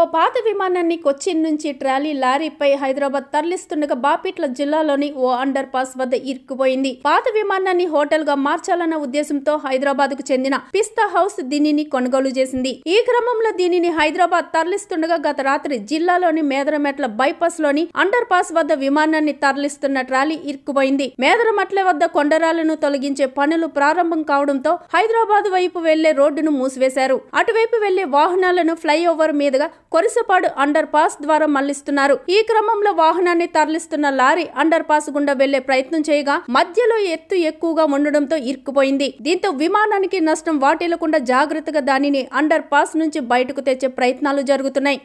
ఓ పాత విమానాన్ని కొచ్చిన్ నుంచి ట్రాలీ లారీపై హైదరాబాద్ తరలిస్తుండగా బాపిట్ల జిల్లాలోని ఓ అండర్ పాస్ వద్ద ఇరుక్కుపోయింది పాత విమానాన్ని హోటల్ గా మార్చాలన్న ఉద్దేశంతో హైదరాబాద్ కు చెందిన పిస్తా హౌస్ దీనిని కొనుగోలు చేసింది ఈ క్రమంలో దీనిని హైదరాబాద్ తరలిస్తుండగా గత రాత్రి జిల్లాలోని మేదరమెట్ల బైపాస్ లోని అండర్ పాస్ వద్ద విమానాన్ని తరలిస్తున్న ట్రాలీ ఇరుక్కుపోయింది మేదరమెట్ల వద్ద కొండరాలను తొలగించే పనులు ప్రారంభం కావడంతో హైదరాబాద్ వైపు వెళ్లే రోడ్డును మూసివేశారు అటువైపు వెళ్లే వాహనాలను ఫ్లైఓవర్ మీదుగా కొరిసపాడు అండర్ పాస్ ద్వారా మళ్లిస్తున్నారు ఈ క్రమంలో వాహనాన్ని తరలిస్తున్న లారీ అండర్ పాస్ గుండా వెళ్లే ప్రయత్నం చేయగా మధ్యలో ఎత్తు ఎక్కువగా ఉండడంతో ఇరుక్కుపోయింది దీంతో విమానానికి నష్టం వాటిల్లకుండా జాగ్రత్తగా దానిని అండర్ పాస్ నుంచి బయటకు తెచ్చే ప్రయత్నాలు జరుగుతున్నాయి